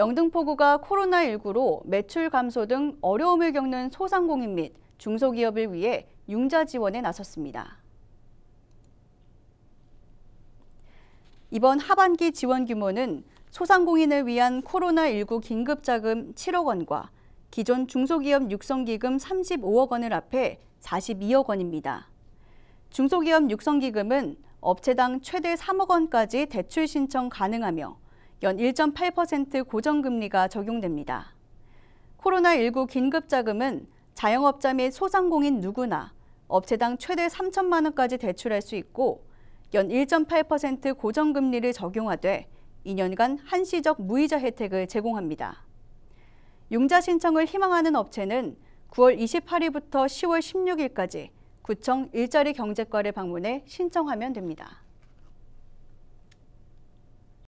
영등포구가 코로나19로 매출 감소 등 어려움을 겪는 소상공인 및 중소기업을 위해 융자 지원에 나섰습니다. 이번 하반기 지원 규모는 소상공인을 위한 코로나19 긴급자금 7억 원과 기존 중소기업 육성기금 35억 원을 앞에 42억 원입니다. 중소기업 육성기금은 업체당 최대 3억 원까지 대출 신청 가능하며 연1.8% 고정금리가 적용됩니다. 코로나19 긴급자금은 자영업자 및 소상공인 누구나 업체당 최대 3천만 원까지 대출할 수 있고 연 1.8% 고정금리를 적용하되 2년간 한시적 무이자 혜택을 제공합니다. 융자 신청을 희망하는 업체는 9월 28일부터 10월 16일까지 구청 일자리 경제과를 방문해 신청하면 됩니다.